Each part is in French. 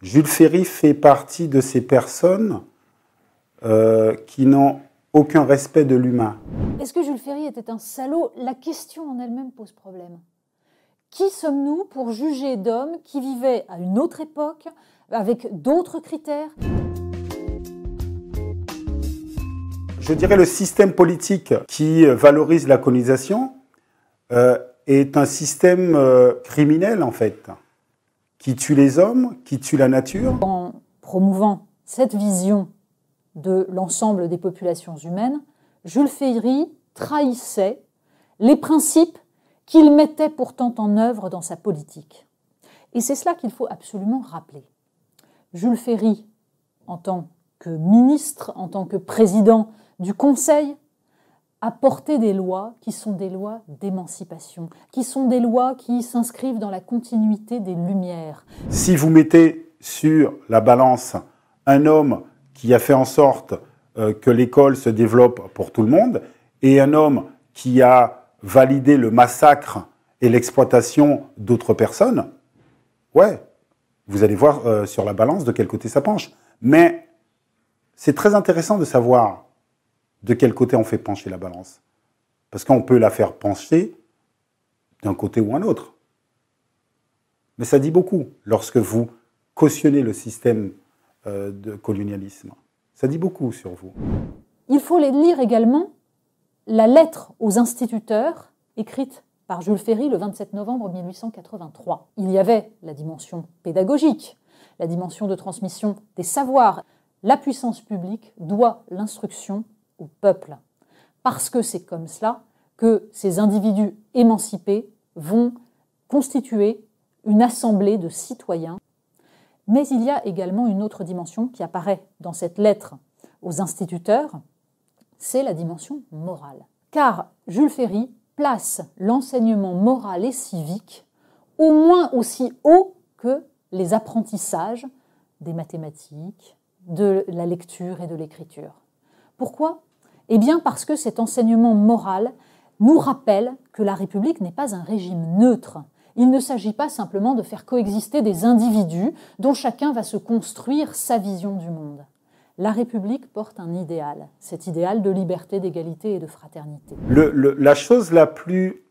Jules Ferry fait partie de ces personnes euh, qui n'ont aucun respect de l'humain. Est-ce que Jules Ferry était un salaud La question en elle-même pose problème. Qui sommes-nous pour juger d'hommes qui vivaient à une autre époque, avec d'autres critères Je dirais le système politique qui valorise la colonisation euh, est un système euh, criminel en fait qui tue les hommes, qui tue la nature. En promouvant cette vision de l'ensemble des populations humaines, Jules Ferry trahissait les principes qu'il mettait pourtant en œuvre dans sa politique. Et c'est cela qu'il faut absolument rappeler. Jules Ferry, en tant que ministre, en tant que président du Conseil porter des lois qui sont des lois d'émancipation, qui sont des lois qui s'inscrivent dans la continuité des Lumières. Si vous mettez sur la balance un homme qui a fait en sorte euh, que l'école se développe pour tout le monde et un homme qui a validé le massacre et l'exploitation d'autres personnes, ouais, vous allez voir euh, sur la balance de quel côté ça penche. Mais c'est très intéressant de savoir de quel côté on fait pencher la balance. Parce qu'on peut la faire pencher d'un côté ou un autre. Mais ça dit beaucoup lorsque vous cautionnez le système euh, de colonialisme. Ça dit beaucoup sur vous. Il faut lire également la lettre aux instituteurs écrite par Jules Ferry le 27 novembre 1883. Il y avait la dimension pédagogique, la dimension de transmission des savoirs. La puissance publique doit l'instruction au peuple. Parce que c'est comme cela que ces individus émancipés vont constituer une assemblée de citoyens. Mais il y a également une autre dimension qui apparaît dans cette lettre aux instituteurs, c'est la dimension morale. Car Jules Ferry place l'enseignement moral et civique au moins aussi haut que les apprentissages des mathématiques, de la lecture et de l'écriture. Pourquoi eh bien parce que cet enseignement moral nous rappelle que la République n'est pas un régime neutre. Il ne s'agit pas simplement de faire coexister des individus dont chacun va se construire sa vision du monde. La République porte un idéal, cet idéal de liberté, d'égalité et de fraternité. la chose la plus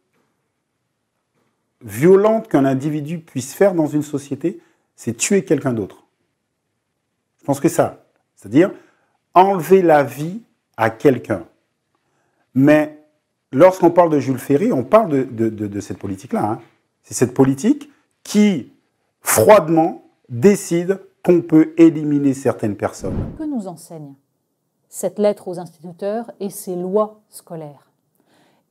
violente qu'un individu puisse faire dans une société, c'est tuer quelqu'un d'autre. Je pense que ça, c'est-à-dire enlever la vie à quelqu'un. Mais lorsqu'on parle de Jules Ferry, on parle de, cette politique-là. Hein. C'est cette politique qui, froidement, décide qu'on peut éliminer certaines personnes. Que nous enseigne cette lettre aux instituteurs et ces lois scolaires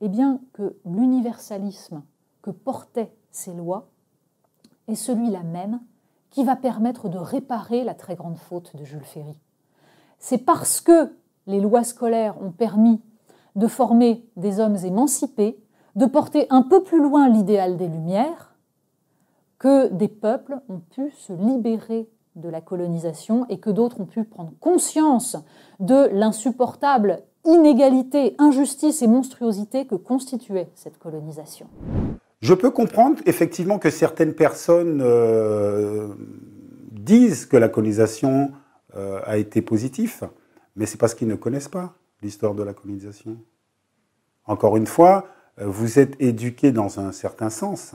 Eh bien, que l'universalisme que portaient ces lois est celui-là même qui va permettre de réparer la très grande faute de Jules Ferry. C'est parce que les lois scolaires ont permis de former des hommes émancipés, de porter un peu plus loin l'idéal des Lumières, que des peuples ont pu se libérer de la colonisation et que d'autres ont pu prendre conscience de l'insupportable inégalité, injustice et monstruosité que constituait cette colonisation. Je peux comprendre effectivement que certaines personnes euh, disent que la colonisation euh, a été positive, mais c'est parce qu'ils ne connaissent pas l'histoire de la colonisation. Encore une fois, euh, vous êtes éduqué dans un certain sens,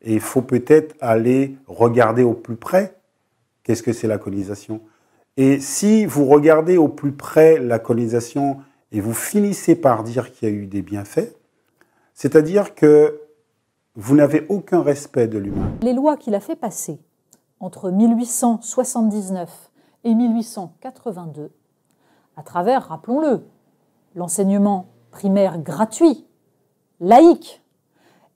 et il faut peut-être aller regarder au plus près qu'est-ce que c'est la colonisation. Et si vous regardez au plus près la colonisation et vous finissez par dire qu'il y a eu des bienfaits, c'est-à-dire que vous n'avez aucun respect de l'humain. Les lois qu'il a fait passer entre 1879 et 1882 à travers, rappelons-le, l'enseignement primaire gratuit, laïque,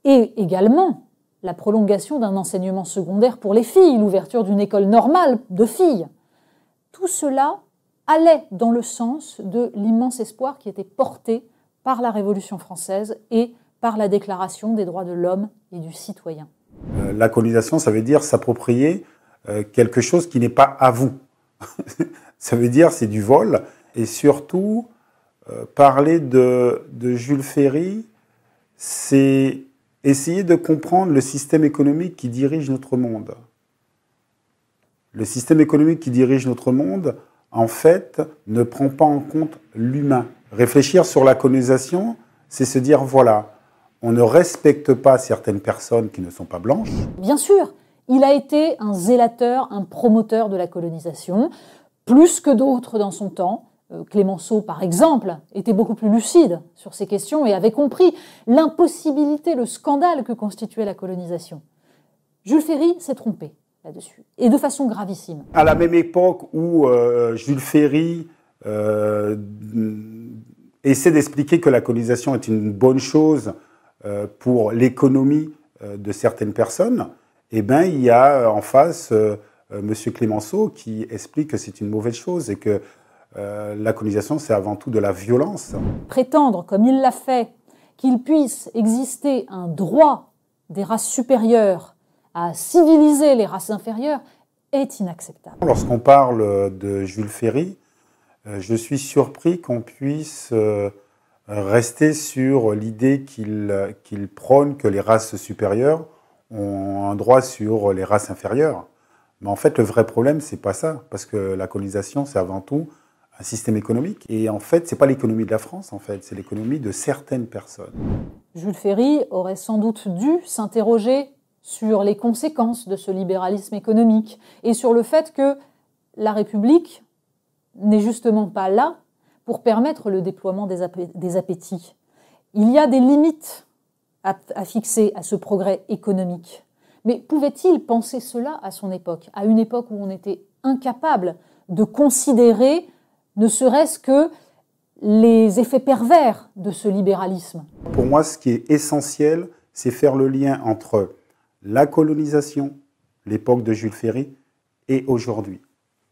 et également la prolongation d'un enseignement secondaire pour les filles, l'ouverture d'une école normale de filles. Tout cela allait dans le sens de l'immense espoir qui était porté par la Révolution française et par la Déclaration des droits de l'homme et du citoyen. Euh, la colonisation, ça veut dire s'approprier euh, quelque chose qui n'est pas à vous. ça veut dire c'est du vol, et surtout, euh, parler de, de, Jules Ferry, c'est essayer de comprendre le système économique qui dirige notre monde. Le système économique qui dirige notre monde, en fait, ne prend pas en compte l'humain. Réfléchir sur la colonisation, c'est se dire, voilà, on ne respecte pas certaines personnes qui ne sont pas blanches. Bien sûr, il a été un zélateur, un promoteur de la colonisation, plus que d'autres dans son temps. Euh, Clémenceau, par exemple, était beaucoup plus lucide sur ces questions et avait compris l'impossibilité, le scandale que constituait la colonisation. Jules Ferry s'est trompé là-dessus, et de façon gravissime. À la même époque où euh, Jules Ferry euh, mm, essaie d'expliquer que la colonisation est une bonne chose pour l'économie de certaines personnes, eh ben, il y a en face M. Clémenceau qui explique que c'est une mauvaise chose et que euh, la colonisation, c'est avant tout de la violence. Prétendre, comme il l'a fait, qu'il puisse exister un droit des races supérieures à civiliser les races inférieures est inacceptable. Lorsqu'on parle de Jules Ferry, euh, je suis surpris qu'on puisse euh, rester sur l'idée qu'il prône que les races supérieures ont un droit sur les races inférieures. Mais en fait, le vrai problème, c'est pas ça, parce que la colonisation, c'est avant tout un système économique. Et en fait, ce n'est pas l'économie de la France, en fait, c'est l'économie de certaines personnes. Jules Ferry aurait sans doute dû s'interroger sur les conséquences de ce libéralisme économique et sur le fait que la République n'est justement pas là pour permettre le déploiement des, appétits. Il y a des limites à, à fixer à ce progrès économique. Mais pouvait-il penser cela à son époque, à une époque où on était incapable de considérer ne serait-ce que les effets pervers de ce libéralisme. Pour moi, ce qui est essentiel, c'est faire le lien entre la colonisation, l'époque de Jules Ferry, et aujourd'hui.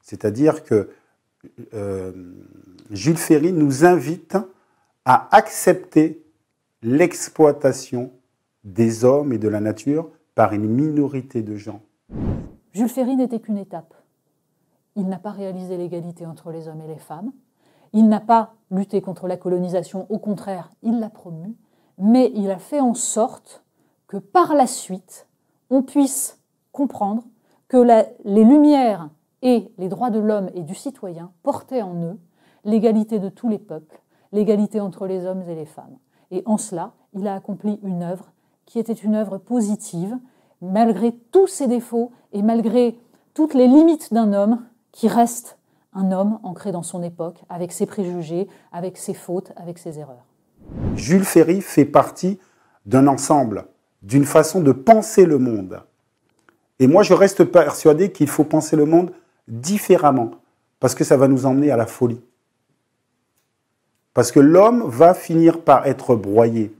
C'est-à-dire que euh, Jules Ferry nous invite à accepter l'exploitation des hommes et de la nature par une minorité de gens. Jules Ferry n'était qu'une étape il n'a pas réalisé l'égalité entre les hommes et les femmes, il n'a pas lutté contre la colonisation, au contraire, il l'a promue, mais il a fait en sorte que par la suite, on puisse comprendre que les lumières et les droits de l'homme et du citoyen portaient en eux l'égalité de tous les peuples, l'égalité entre les hommes et les femmes. Et en cela, il a accompli une œuvre qui était une œuvre positive, malgré tous ses défauts et malgré toutes les limites d'un homme, qui reste un homme ancré dans son époque, avec ses préjugés, avec ses fautes, avec ses erreurs. Jules Ferry fait partie d'un ensemble, d'une façon de penser le monde. Et moi, je reste persuadé qu'il faut penser le monde différemment, parce que ça va nous emmener à la folie. Parce que l'homme va finir par être broyé.